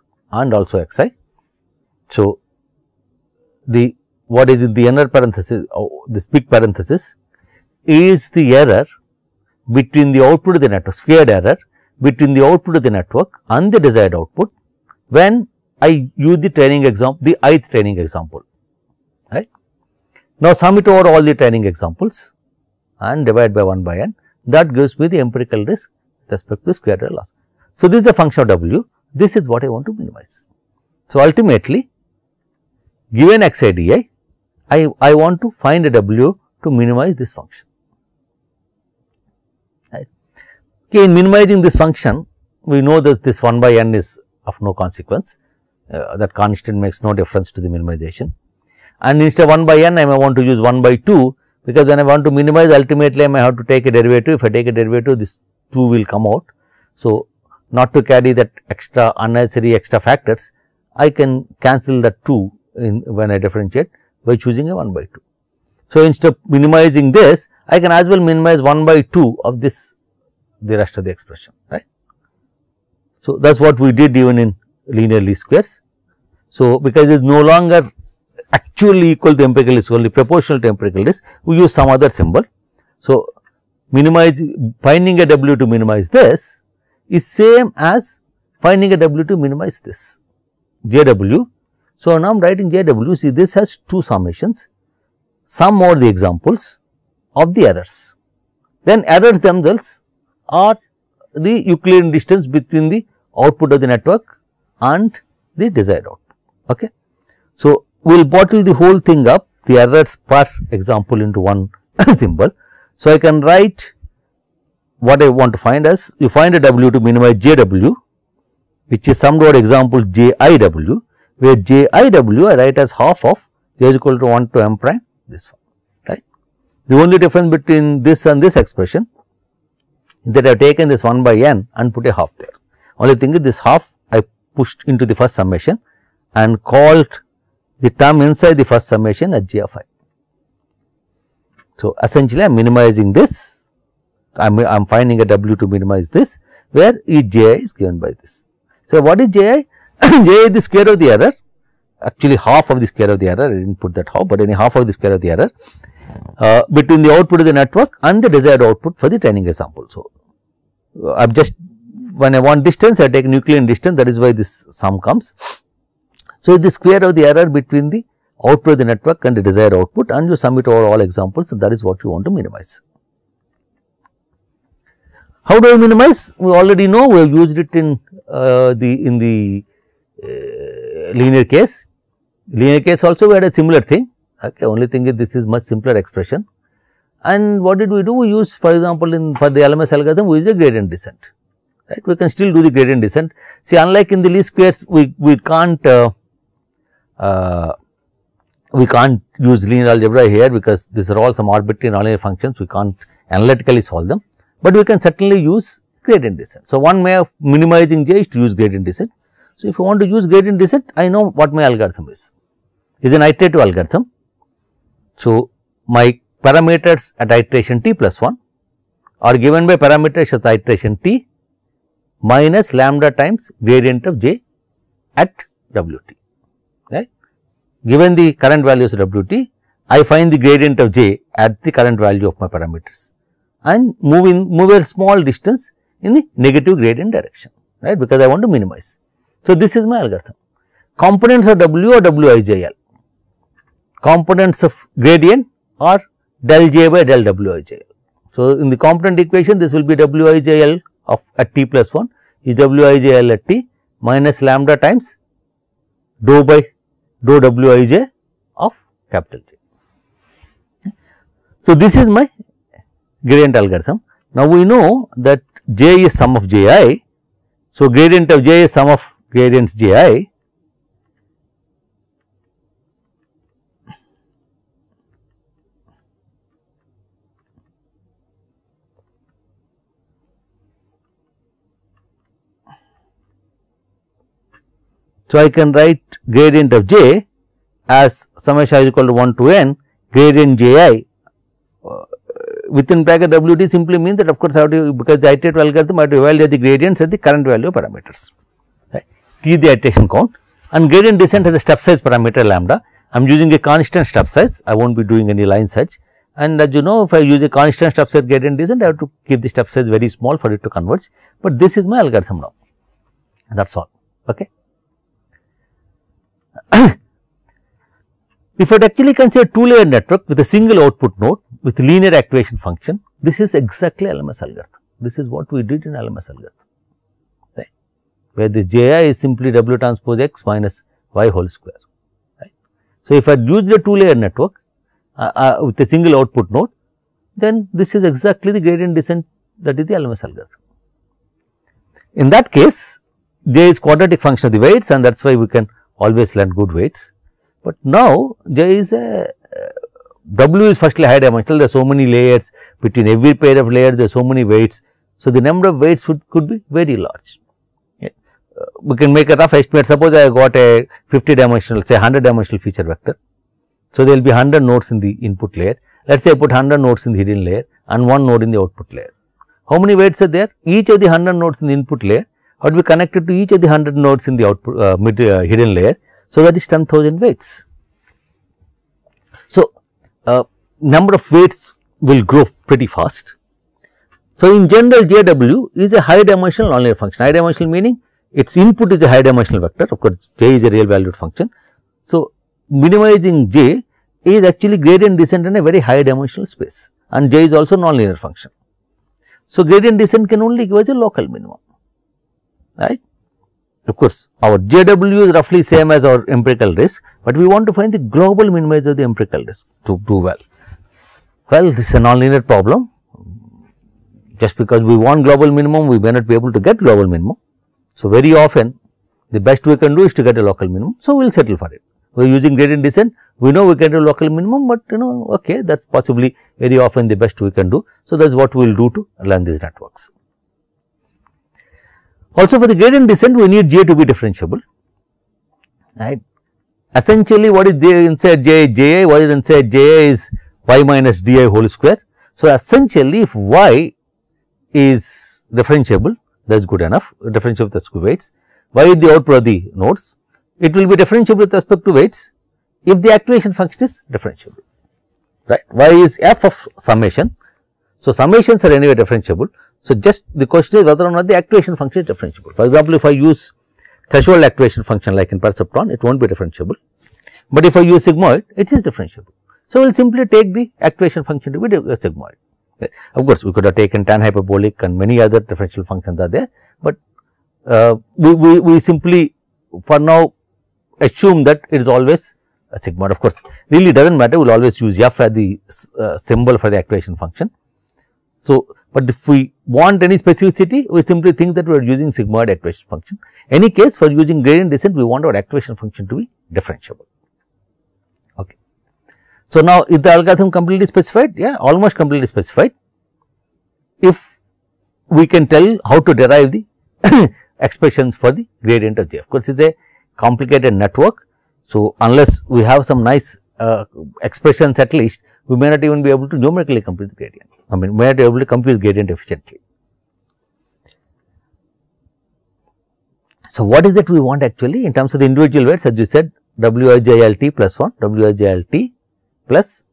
and also x i. So, the what is in the inner parenthesis, oh, this big parenthesis is the error between the output of the network, squared error between the output of the network and the desired output when I use the training example, the ith training example, right. Now, sum it over all the training examples and divide by 1 by n that gives me the empirical risk with respect to square error loss. So, this is the function of w, this is what I want to minimize. So, ultimately, given xidi, I, I want to find a W to minimize this function. Right. Okay, in minimizing this function, we know that this 1 by n is of no consequence, uh, that constant makes no difference to the minimization. And instead of 1 by n, I may want to use 1 by 2, because when I want to minimize, ultimately I may have to take a derivative. If I take a derivative, this 2 will come out. So, not to carry that extra unnecessary extra factors, I can cancel that 2 in when I differentiate by choosing a 1 by 2. So, instead of minimizing this, I can as well minimize 1 by 2 of this the rest of the expression, right. So, that is what we did even in linear least squares. So, because it is no longer actually equal to empirical is only proportional to empirical is, we use some other symbol. So, minimize finding a w to minimize this is same as finding a w to minimize this. jw so, now I am writing JW, see this has two summations, sum over the examples of the errors. Then errors themselves are the Euclidean distance between the output of the network and the desired output. Okay. So, we will bottle the whole thing up the errors per example into one symbol. So, I can write what I want to find as you find a W to minimize JW which is summed over example JIW where j i w I write as half of j is equal to 1 to m prime this one right. The only difference between this and this expression is that I have taken this 1 by n and put a half there. Only thing is this half I pushed into the first summation and called the term inside the first summation as j of i. So, essentially I am minimizing this, I am, I am finding a w to minimize this where e j i is given by this. So, what is j i? j the square of the error actually half of the square of the error I did not put that how but any half of the square of the error uh, between the output of the network and the desired output for the training example. So, I have just when I want distance I take nuclear distance that is why this sum comes. So, the square of the error between the output of the network and the desired output and you sum it over all examples so that is what you want to minimize. How do I minimize? We already know we have used it in uh, the in the linear case. Linear case also we had a similar thing, okay. only thing is this is much simpler expression. And what did we do? We use for example, in for the LMS algorithm we use a gradient descent, right. We can still do the gradient descent. See unlike in the least squares we, we can't uh, uh, we can't use linear algebra here because these are all some arbitrary nonlinear functions we can't analytically solve them, but we can certainly use gradient descent. So, one way of minimizing j is to use gradient descent. So, if you want to use gradient descent, I know what my algorithm is. It is an iterative algorithm. So, my parameters at iteration t plus 1 are given by parameters at iteration t minus lambda times gradient of j at w t. Right? Given the current values of w t, I find the gradient of j at the current value of my parameters and move in move a small distance in the negative gradient direction, right, because I want to minimize. So, this is my algorithm. Components of W or Wijl, components of gradient or del J by del Wijl. So, in the component equation this will be Wijl of at t plus 1 is Wijl at t minus lambda times dou by dou Wij of capital J. So, this is my gradient algorithm. Now, we know that j is sum of ji. So, gradient of j is sum of variance J i So, I can write gradient of j as summation is equal to 1 to n gradient j i uh, within bracket w t simply means that of course, I have to because the iterative algorithm I have to evaluate the gradients at the current value parameters t the iteration count and gradient descent has a step size parameter lambda. I am using a constant step size, I will not be doing any line search and as you know if I use a constant step size gradient descent I have to keep the step size very small for it to converge, but this is my algorithm now that is all. Okay. if I actually consider two layer network with a single output node with linear activation function, this is exactly LMS algorithm. This is what we did in LMS algorithm where this j i is simply W transpose x minus y whole square. Right. So, if I use the two layer network uh, uh, with a single output node, then this is exactly the gradient descent that is the LMS algorithm. In that case, j is quadratic function of the weights and that is why we can always learn good weights. But now, j is a uh, W is firstly high dimensional, there are so many layers between every pair of layers, there are so many weights. So, the number of weights would, could be very large we can make a rough estimate. Suppose I got a 50 dimensional, say 100 dimensional feature vector. So, there will be 100 nodes in the input layer. Let us say I put 100 nodes in the hidden layer and one node in the output layer. How many weights are there? Each of the 100 nodes in the input layer had to be connected to each of the 100 nodes in the output uh, mid, uh, hidden layer. So, that is 10,000 weights. So, uh, number of weights will grow pretty fast. So, in general JW is a high dimensional nonlinear function. High dimensional meaning its input is a high dimensional vector of course j is a real valued function. So, minimizing j is actually gradient descent in a very high dimensional space and j is also nonlinear function. So, gradient descent can only give us a local minimum right. Of course, our JW is roughly same as our empirical risk, but we want to find the global minimize of the empirical risk to do well. Well, this is a nonlinear problem just because we want global minimum we may not be able to get global minimum. So, very often the best we can do is to get a local minimum. So, we will settle for it. We are using gradient descent, we know we can do local minimum, but you know okay that is possibly very often the best we can do. So, that is what we will do to learn these networks. Also for the gradient descent we need J to be differentiable right. Essentially what is there inside J, what is inside J is y minus d i whole square. So, essentially if y is differentiable that is good enough differentiable with respect to weights. Why the output of the nodes? It will be differentiable with respect to weights if the activation function is differentiable, right. Why is f of summation? So, summations are anyway differentiable. So, just the question is whether or not the activation function is differentiable. For example, if I use threshold activation function like in perceptron, it will not be differentiable, but if I use sigmoid, it is differentiable. So, we will simply take the activation function to be uh, sigmoid. Of course, we could have taken tan hyperbolic and many other differential functions are there, but uh, we, we, we simply for now assume that it is always a sigma. Of course, really does not matter, we will always use f as the uh, symbol for the activation function. So, but if we want any specificity, we simply think that we are using sigmoid activation function. Any case for using gradient descent, we want our activation function to be differentiable. So, now is the algorithm completely specified? Yeah, almost completely specified. If we can tell how to derive the expressions for the gradient of j. Of course, it is a complicated network. So, unless we have some nice uh, expressions at least, we may not even be able to numerically compute the gradient. I mean, may not be able to compute gradient efficiently. So, what is that we want actually in terms of the individual weights as you said W i j l t plus 1, W i j l t plus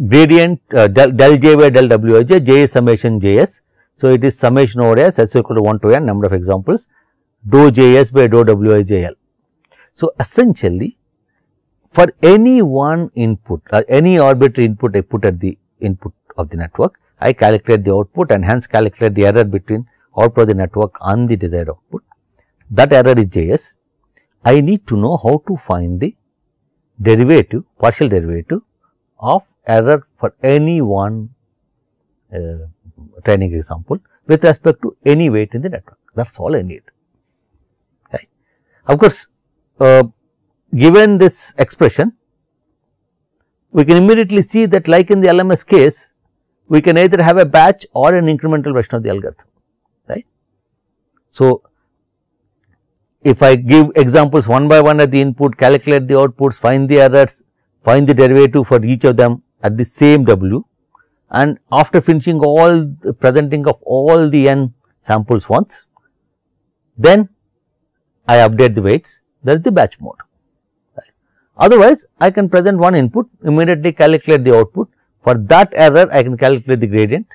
gradient uh, del, del j by del w i j, j is summation j s. So, it is summation over s s equal to 1 to n number of examples dou j s by dou w i j l. So, essentially for any one input or uh, any arbitrary input I put at the input of the network I calculate the output and hence calculate the error between output of the network and the desired output that error is j s. I need to know how to find the derivative partial derivative of error for any one uh, training example with respect to any weight in the network that is all I need. Right. Of course, uh, given this expression we can immediately see that like in the LMS case we can either have a batch or an incremental version of the algorithm right. So, if I give examples one by one at the input, calculate the outputs, find the errors, find the derivative for each of them at the same W and after finishing all presenting of all the n samples once, then I update the weights that is the batch mode. Otherwise, I can present one input immediately calculate the output for that error I can calculate the gradient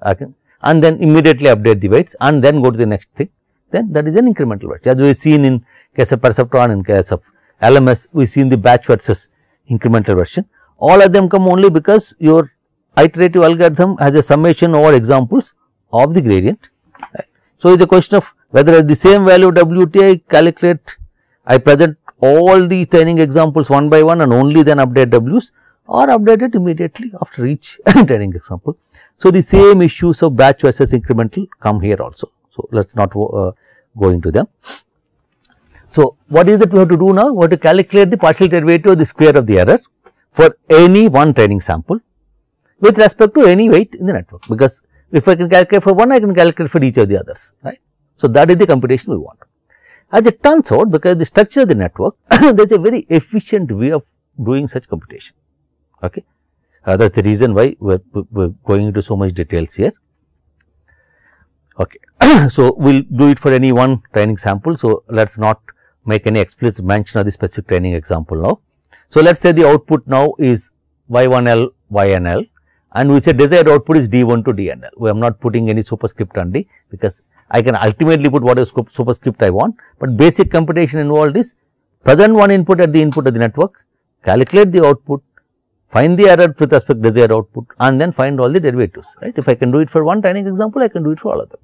I can and then immediately update the weights and then go to the next thing then that is an incremental batch. As we have seen in case of perceptron, in case of LMS, we see in the batch versus incremental version. All of them come only because your iterative algorithm has a summation over examples of the gradient. Right. So, it is a question of whether at the same value WTI calculate, I present all the training examples one by one and only then update W's or update it immediately after each training example. So, the same issues of batch versus incremental come here also. So, let us not uh, go into them. So, what is that we have to do now? We have to calculate the partial derivative of the square of the error for any one training sample with respect to any weight in the network because if I can calculate for one I can calculate for each of the others right. So, that is the computation we want. As it turns out because the structure of the network there is a very efficient way of doing such computation ok. Uh, that is the reason why we are, we are going into so much details here ok. so, we will do it for any one training sample. So, let us not make any explicit mention of the specific training example now. So, let us say the output now is y 1 l y n l and we say desired output is d 1 to d n l. We are not putting any superscript on d because I can ultimately put whatever superscript I want, but basic computation involved is present one input at the input of the network, calculate the output, find the error with respect desired output and then find all the derivatives, right. If I can do it for one training example, I can do it for all of them.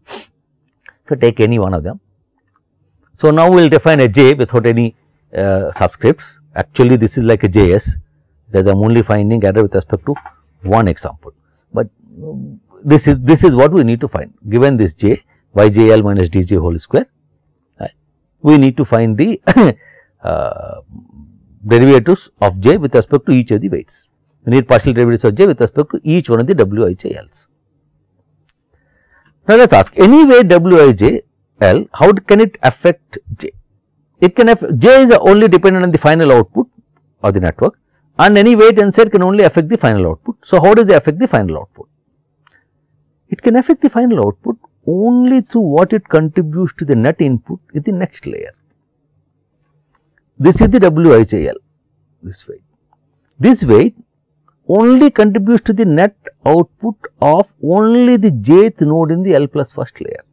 So, take any one of them. So, now we will define a j without any uh, subscripts actually this is like a JS because I am only finding error with respect to one example, but um, this is this is what we need to find given this j minus dj whole square we need to find the uh, derivatives of j with respect to each of the weights. We need partial derivatives of j with respect to each one of the wij ls. Now, let us ask any way W i j L, how can it affect J? It can affect J is only dependent on the final output of the network and any weight insert can only affect the final output. So, how does it affect the final output? It can affect the final output only through what it contributes to the net input in the next layer. This is the wijl this weight. This weight only contributes to the net output of only the jth node in the L plus first layer.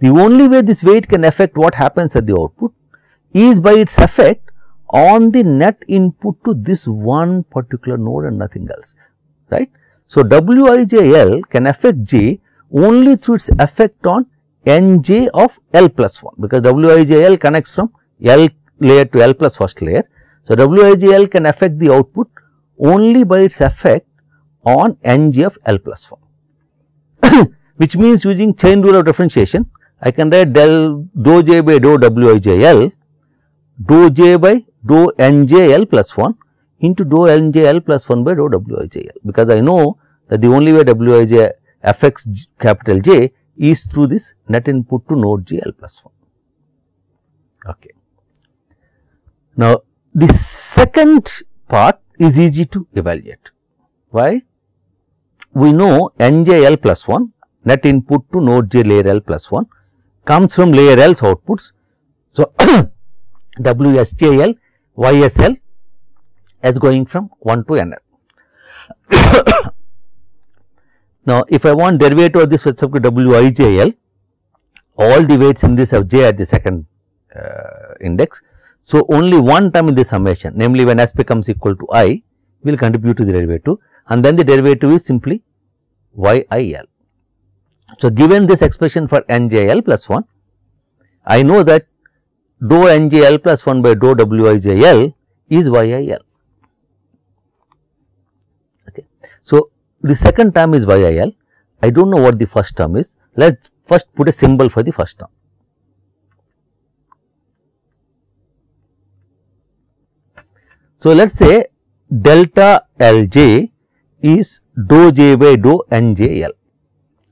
The only way this weight can affect what happens at the output is by its effect on the net input to this one particular node and nothing else, right. So, Wijl can affect j only through its effect on nj of L plus 1 because Wijl connects from L layer to L plus first layer. So, Wijl can affect the output only by its effect on NGF L plus 1, which means using chain rule of differentiation, I can write del dou j by dou W I J L dou j by dou njl plus 1 into dou njl plus 1 by dou wijl, because I know that the only way wij affects capital J is through this net input to node j L plus 1. Okay. Now, the second part is easy to evaluate. Why? We know njl plus 1 net input to node j layer l plus 1 comes from layer l's outputs. So, WSJL, YSL is going from 1 to n. now, if I want derivative of this with respect to WIJL, all the weights in this have j at the second uh, index so, only one term in the summation namely when s becomes equal to i will contribute to the derivative and then the derivative is simply y i l. So, given this expression for n j l plus 1, I know that dou n j l plus 1 by dou w i j l is y i l. Okay. So, the second term is y i l. I do not know what the first term is. Let us first put a symbol for the first term. So, let us say delta L j is dou j by dou n j L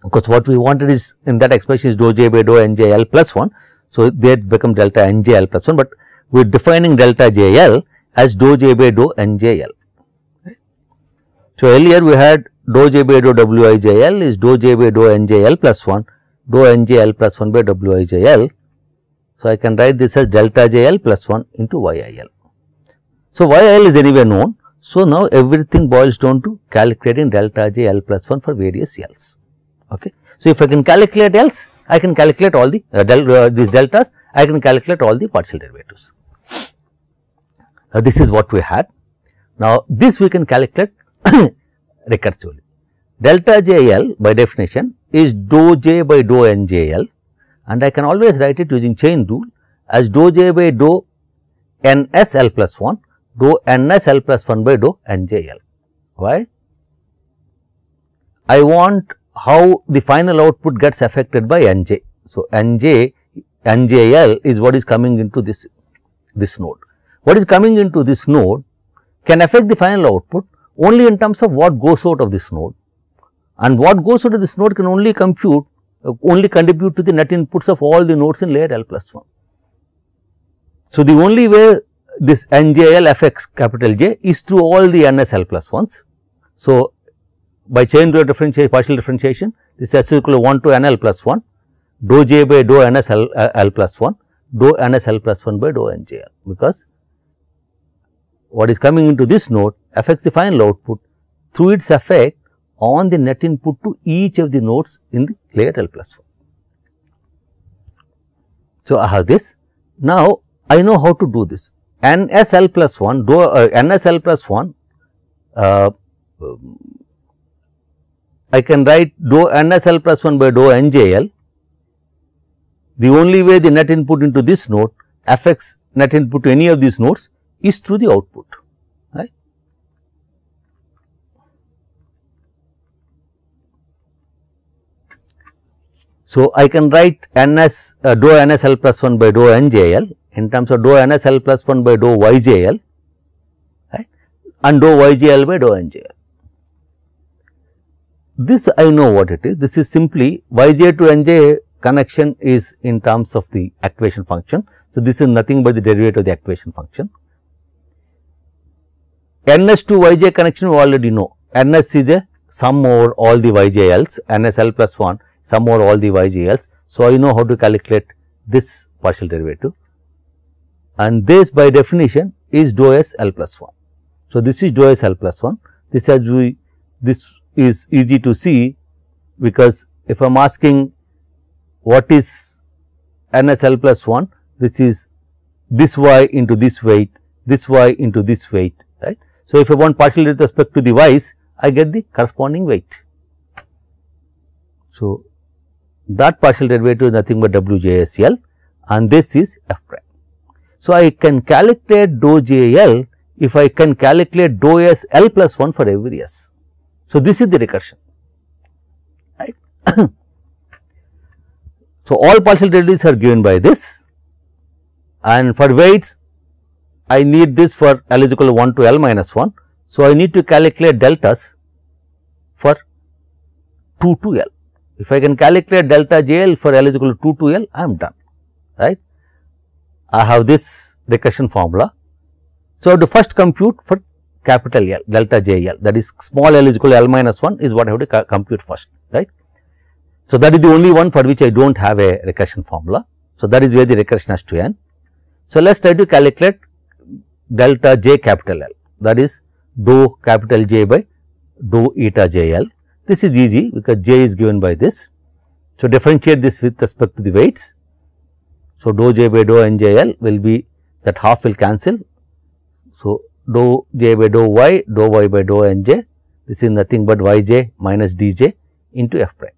because what we wanted is in that expression is dou j by dou n j L plus 1. So, they become delta n j L plus 1, but we are defining delta j L as dou j by dou n j L. So, earlier we had dou j by dou w i j L is dou j by dou n j L plus 1 dou n j L plus 1 by w i j L. So, I can write this as delta j L plus 1 into y i L. So, YL is anyway known. So, now everything boils down to calculating delta J L plus 1 for various L's. Okay. So, if I can calculate L's, I can calculate all the uh, del, uh, these deltas, I can calculate all the partial derivatives. Now, this is what we had. Now, this we can calculate recursively. Delta J L by definition is dou J by dou N J L and I can always write it using chain rule as dou J by dou N S L plus 1 dou ns L plus 1 by dou nj L. Why? I want how the final output gets affected by nj. So, nj njl is what is coming into this, this node. What is coming into this node can affect the final output only in terms of what goes out of this node and what goes out of this node can only compute, uh, only contribute to the net inputs of all the nodes in layer L plus 1. So, the only way this NJL Fx capital J is through all the NSL plus 1s. So, by chain rule differentiation, partial differentiation, this S is equal to 1 to NL plus 1, dou J by dou NSL uh, L plus 1, dou NSL plus 1 by dou NJL, because what is coming into this node affects the final output through its effect on the net input to each of the nodes in the layer L plus 1. So, I have this. Now, I know how to do this. NSL plus 1, do, uh, NSL plus 1, uh, I can write do NSL plus 1 by dou NJL. The only way the net input into this node affects net input to any of these nodes is through the output. So, I can write NS uh, dou NSL plus 1 by dou NJL in terms of dou NSL plus 1 by dou YJL right, and dou YJL by dou NJL. This I know what it is, this is simply YJ to NJ connection is in terms of the activation function. So, this is nothing but the derivative of the activation function. NS to YJ connection we already know, NS is a sum over all the YJLs, NSL plus 1 sum over all the YJLs. So, I know how to calculate this partial derivative and this by definition is dou s L plus 1. So, this is dou s L plus 1 this as we this is easy to see because if I am asking what is n s L plus 1 this is this y into this weight this y into this weight right. So, if I want partial with respect to the y's I get the corresponding weight. So, that partial derivative is nothing but W j s L and this is f prime. So, I can calculate dou J L if I can calculate dou S L plus 1 for every S. So, this is the recursion right. so, all partial derivatives are given by this and for weights I need this for L is equal to 1 to L minus 1. So, I need to calculate deltas for 2 to L. If I can calculate delta J L for L is equal to 2 to L I am done right. I have this recursion formula. So, I have to first compute for capital L delta JL that is small l is equal to L minus 1 is what I have to compute first right. So, that is the only one for which I do not have a recursion formula. So, that is where the recursion has to end. So, let us try to calculate delta J capital L that is dou capital J by dou eta JL. This is easy because J is given by this. So, differentiate this with respect to the weights. So, dou j by dou njl will be that half will cancel. So, dou j by dou y, dou y by dou nj, this is nothing but yj minus dj into f prime,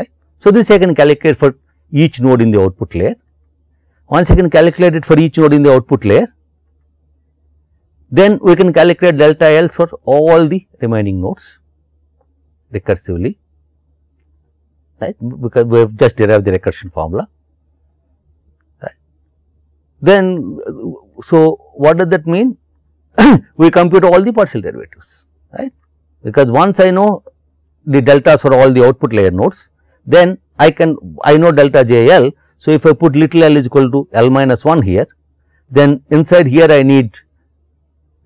right. So, this I can calculate for each node in the output layer. Once I can calculate it for each node in the output layer, then we can calculate delta L for all the remaining nodes recursively, right, because we have just derived the recursion formula then so what does that mean? we compute all the partial derivatives, right? Because once I know the deltas for all the output layer nodes, then I can I know delta j l. So, if I put little l is equal to l minus 1 here, then inside here I need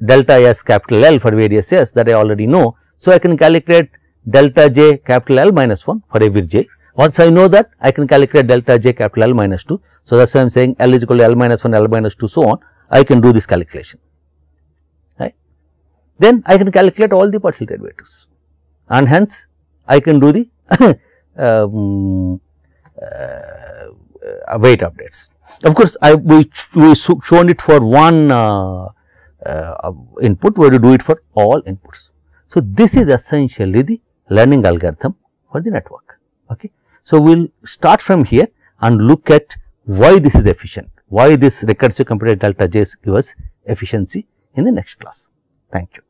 delta s capital L for various s that I already know. So, I can calculate delta j capital L minus 1 for every j. Once I know that, I can calculate delta j capital L minus 2. So, that is why I am saying L is equal to L minus 1, L minus 2 so on I can do this calculation right. Then I can calculate all the partial derivatives and hence I can do the um, uh, uh, weight updates. Of course, I we, we shown it for one uh, uh, uh input where to do it for all inputs. So, this is essentially the learning algorithm for the network. Okay. So, we will start from here and look at why this is efficient, why this recursive computer delta J gives us efficiency in the next class. Thank you.